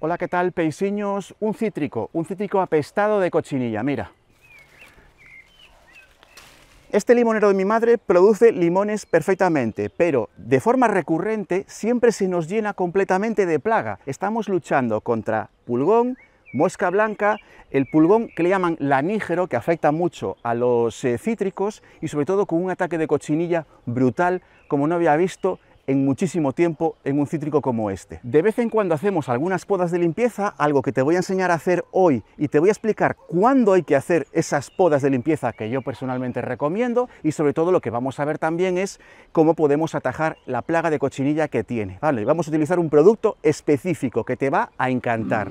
Hola, ¿qué tal, peisiños? Un cítrico, un cítrico apestado de cochinilla, mira. Este limonero de mi madre produce limones perfectamente, pero de forma recurrente siempre se nos llena completamente de plaga. Estamos luchando contra pulgón, mosca blanca, el pulgón que le llaman lanígero, que afecta mucho a los eh, cítricos y sobre todo con un ataque de cochinilla brutal como no había visto en muchísimo tiempo en un cítrico como este. De vez en cuando hacemos algunas podas de limpieza, algo que te voy a enseñar a hacer hoy y te voy a explicar cuándo hay que hacer esas podas de limpieza que yo personalmente recomiendo y sobre todo lo que vamos a ver también es cómo podemos atajar la plaga de cochinilla que tiene. Vale, vamos a utilizar un producto específico que te va a encantar.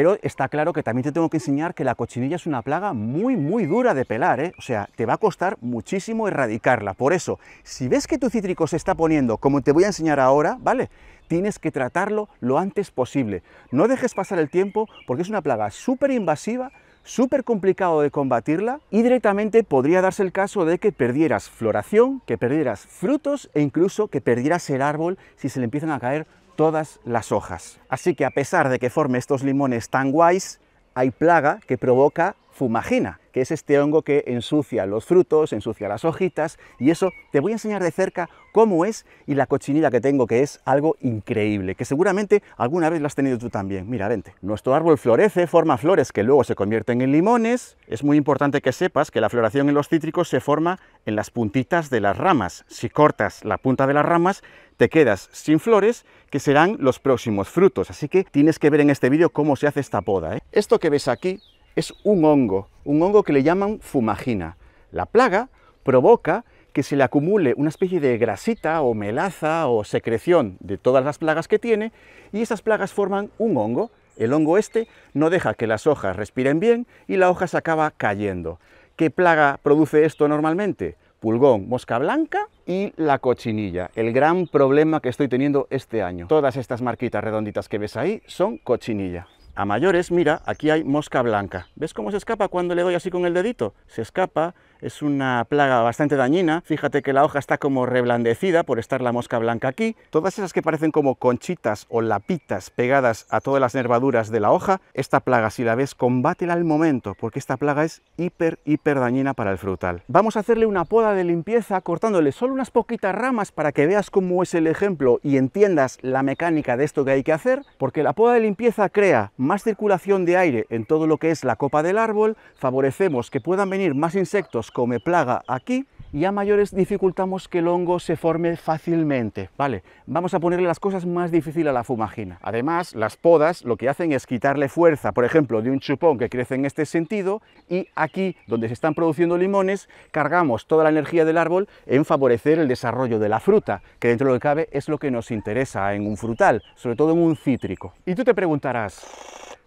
Pero está claro que también te tengo que enseñar que la cochinilla es una plaga muy, muy dura de pelar, ¿eh? O sea, te va a costar muchísimo erradicarla. Por eso, si ves que tu cítrico se está poniendo, como te voy a enseñar ahora, ¿vale? Tienes que tratarlo lo antes posible. No dejes pasar el tiempo porque es una plaga súper invasiva, súper complicado de combatirla y directamente podría darse el caso de que perdieras floración, que perdieras frutos e incluso que perdieras el árbol si se le empiezan a caer todas las hojas. Así que a pesar de que forme estos limones tan guays, hay plaga que provoca Fumagina, que es este hongo que ensucia los frutos, ensucia las hojitas, y eso te voy a enseñar de cerca cómo es y la cochinilla que tengo, que es algo increíble, que seguramente alguna vez lo has tenido tú también. Mira, vente. Nuestro árbol florece, forma flores que luego se convierten en limones. Es muy importante que sepas que la floración en los cítricos se forma en las puntitas de las ramas. Si cortas la punta de las ramas, te quedas sin flores, que serán los próximos frutos. Así que tienes que ver en este vídeo cómo se hace esta poda. ¿eh? Esto que ves aquí es un hongo, un hongo que le llaman fumagina. La plaga provoca que se le acumule una especie de grasita o melaza o secreción de todas las plagas que tiene y esas plagas forman un hongo. El hongo este no deja que las hojas respiren bien y la hoja se acaba cayendo. ¿Qué plaga produce esto normalmente? Pulgón, mosca blanca y la cochinilla, el gran problema que estoy teniendo este año. Todas estas marquitas redonditas que ves ahí son cochinilla. A mayores, mira, aquí hay mosca blanca. ¿Ves cómo se escapa cuando le doy así con el dedito? Se escapa es una plaga bastante dañina. Fíjate que la hoja está como reblandecida por estar la mosca blanca aquí. Todas esas que parecen como conchitas o lapitas pegadas a todas las nervaduras de la hoja, esta plaga si la ves combátela al momento porque esta plaga es hiper hiper dañina para el frutal. Vamos a hacerle una poda de limpieza cortándole solo unas poquitas ramas para que veas cómo es el ejemplo y entiendas la mecánica de esto que hay que hacer porque la poda de limpieza crea más circulación de aire en todo lo que es la copa del árbol, favorecemos que puedan venir más insectos come plaga aquí y a mayores dificultamos que el hongo se forme fácilmente. Vale, vamos a ponerle las cosas más difíciles a la fumagina. Además, las podas lo que hacen es quitarle fuerza, por ejemplo, de un chupón que crece en este sentido y aquí, donde se están produciendo limones, cargamos toda la energía del árbol en favorecer el desarrollo de la fruta, que dentro de lo que cabe es lo que nos interesa en un frutal, sobre todo en un cítrico. Y tú te preguntarás,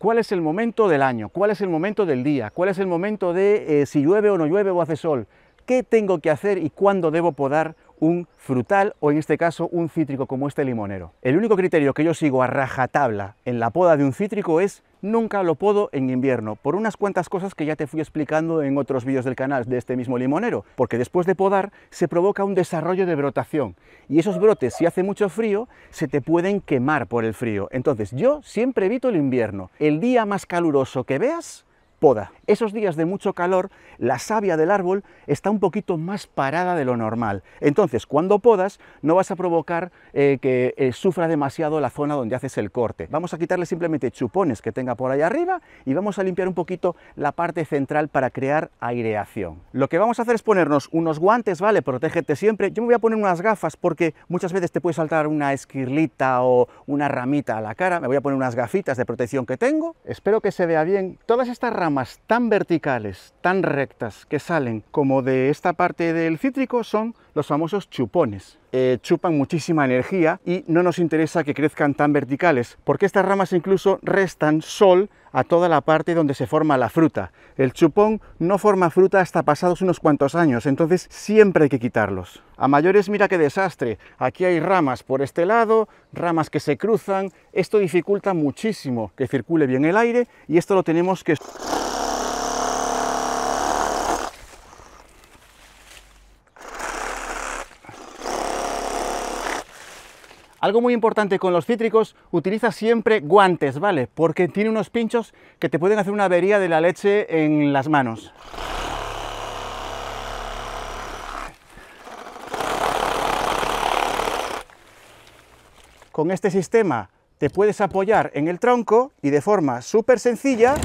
cuál es el momento del año, cuál es el momento del día, cuál es el momento de eh, si llueve o no llueve o hace sol, qué tengo que hacer y cuándo debo podar un frutal o en este caso un cítrico como este limonero. El único criterio que yo sigo a rajatabla en la poda de un cítrico es nunca lo podo en invierno, por unas cuantas cosas que ya te fui explicando en otros vídeos del canal de este mismo limonero, porque después de podar se provoca un desarrollo de brotación, y esos brotes, si hace mucho frío, se te pueden quemar por el frío. Entonces yo siempre evito el invierno. El día más caluroso que veas, poda. Esos días de mucho calor, la savia del árbol está un poquito más parada de lo normal. Entonces, cuando podas, no vas a provocar eh, que eh, sufra demasiado la zona donde haces el corte. Vamos a quitarle simplemente chupones que tenga por ahí arriba y vamos a limpiar un poquito la parte central para crear aireación. Lo que vamos a hacer es ponernos unos guantes, ¿vale? Protégete siempre. Yo me voy a poner unas gafas porque muchas veces te puede saltar una esquirlita o una ramita a la cara. Me voy a poner unas gafitas de protección que tengo. Espero que se vea bien. Todas estas ramas tan verticales, tan rectas, que salen como de esta parte del cítrico son los famosos chupones. Eh, chupan muchísima energía y no nos interesa que crezcan tan verticales, porque estas ramas incluso restan sol a toda la parte donde se forma la fruta. El chupón no forma fruta hasta pasados unos cuantos años, entonces siempre hay que quitarlos. A mayores mira qué desastre, aquí hay ramas por este lado, ramas que se cruzan, esto dificulta muchísimo que circule bien el aire y esto lo tenemos que... Algo muy importante con los cítricos, utiliza siempre guantes, ¿vale? Porque tiene unos pinchos que te pueden hacer una avería de la leche en las manos. Con este sistema te puedes apoyar en el tronco y de forma súper sencilla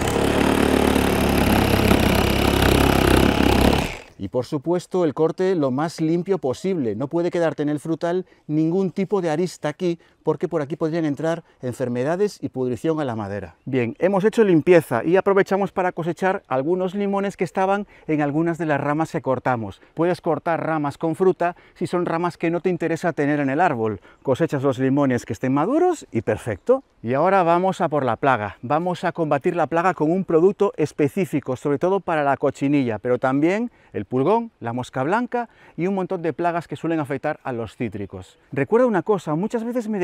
Y por supuesto el corte lo más limpio posible, no puede quedarte en el frutal ningún tipo de arista aquí porque por aquí podrían entrar enfermedades y pudrición a la madera. Bien, hemos hecho limpieza y aprovechamos para cosechar algunos limones que estaban en algunas de las ramas que cortamos. Puedes cortar ramas con fruta si son ramas que no te interesa tener en el árbol. Cosechas los limones que estén maduros y perfecto. Y ahora vamos a por la plaga. Vamos a combatir la plaga con un producto específico, sobre todo para la cochinilla, pero también el pulgón, la mosca blanca y un montón de plagas que suelen afectar a los cítricos. Recuerda una cosa, muchas veces me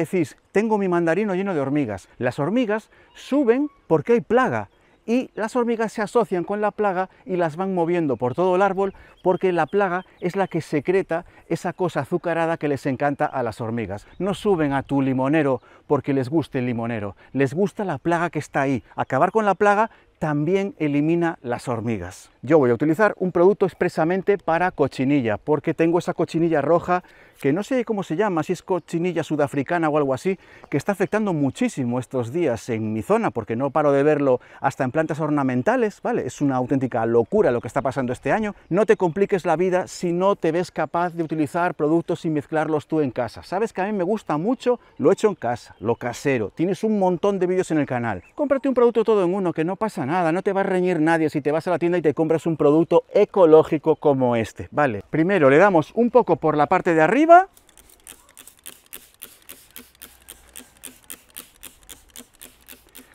tengo mi mandarino lleno de hormigas. Las hormigas suben porque hay plaga y las hormigas se asocian con la plaga y las van moviendo por todo el árbol porque la plaga es la que secreta esa cosa azucarada que les encanta a las hormigas. No suben a tu limonero porque les guste el limonero, les gusta la plaga que está ahí. Acabar con la plaga también elimina las hormigas. Yo voy a utilizar un producto expresamente para cochinilla porque tengo esa cochinilla roja que no sé cómo se llama, si es cochinilla sudafricana o algo así, que está afectando muchísimo estos días en mi zona, porque no paro de verlo hasta en plantas ornamentales, ¿vale? Es una auténtica locura lo que está pasando este año. No te compliques la vida si no te ves capaz de utilizar productos y mezclarlos tú en casa. Sabes que a mí me gusta mucho lo hecho en casa, lo casero. Tienes un montón de vídeos en el canal. Cómprate un producto todo en uno, que no pasa nada, no te va a reñir nadie si te vas a la tienda y te compras un producto ecológico como este, ¿vale? Primero le damos un poco por la parte de arriba, либо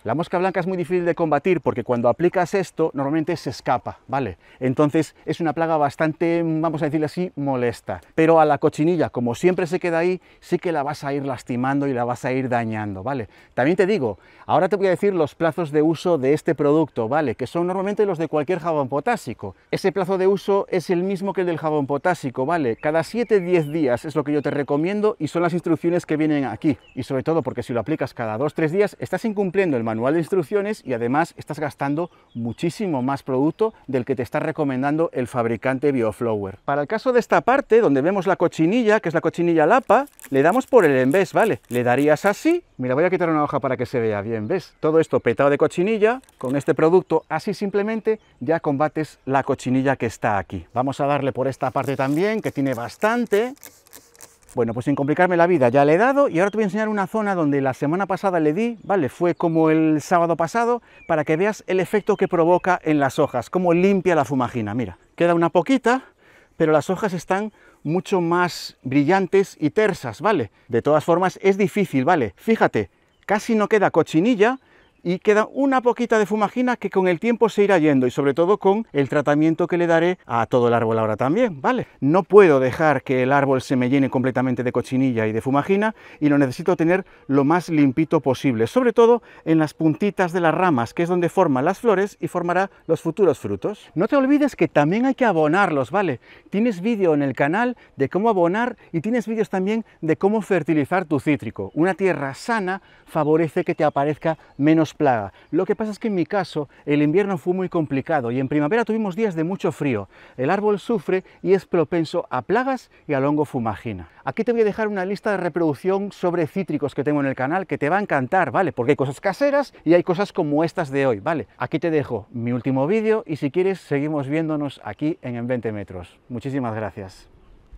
La mosca blanca es muy difícil de combatir porque cuando aplicas esto normalmente se escapa, ¿vale? Entonces es una plaga bastante, vamos a decirle así, molesta. Pero a la cochinilla, como siempre se queda ahí, sí que la vas a ir lastimando y la vas a ir dañando, ¿vale? También te digo, ahora te voy a decir los plazos de uso de este producto, ¿vale? Que son normalmente los de cualquier jabón potásico. Ese plazo de uso es el mismo que el del jabón potásico, ¿vale? Cada 7-10 días es lo que yo te recomiendo y son las instrucciones que vienen aquí. Y sobre todo porque si lo aplicas cada 2-3 días, estás incumpliendo el manual de instrucciones y además estás gastando muchísimo más producto del que te está recomendando el fabricante Bioflower. Para el caso de esta parte, donde vemos la cochinilla, que es la cochinilla lapa, le damos por el envés, ¿vale? Le darías así, mira, voy a quitar una hoja para que se vea bien, ¿ves? Todo esto petado de cochinilla, con este producto así simplemente ya combates la cochinilla que está aquí. Vamos a darle por esta parte también, que tiene bastante. Bueno, pues sin complicarme la vida, ya le he dado y ahora te voy a enseñar una zona donde la semana pasada le di, ¿vale? Fue como el sábado pasado, para que veas el efecto que provoca en las hojas, cómo limpia la fumagina. Mira, queda una poquita, pero las hojas están mucho más brillantes y tersas, ¿vale? De todas formas, es difícil, ¿vale? Fíjate, casi no queda cochinilla, y queda una poquita de fumagina que con el tiempo se irá yendo y sobre todo con el tratamiento que le daré a todo el árbol ahora también, ¿vale? No puedo dejar que el árbol se me llene completamente de cochinilla y de fumagina y lo necesito tener lo más limpito posible, sobre todo en las puntitas de las ramas, que es donde forman las flores y formará los futuros frutos. No te olvides que también hay que abonarlos, ¿vale? Tienes vídeo en el canal de cómo abonar y tienes vídeos también de cómo fertilizar tu cítrico. Una tierra sana favorece que te aparezca menos plaga. Lo que pasa es que en mi caso el invierno fue muy complicado y en primavera tuvimos días de mucho frío. El árbol sufre y es propenso a plagas y al hongo fumagina. Aquí te voy a dejar una lista de reproducción sobre cítricos que tengo en el canal que te va a encantar, ¿vale? Porque hay cosas caseras y hay cosas como estas de hoy, ¿vale? Aquí te dejo mi último vídeo y si quieres seguimos viéndonos aquí en En 20 metros. Muchísimas gracias.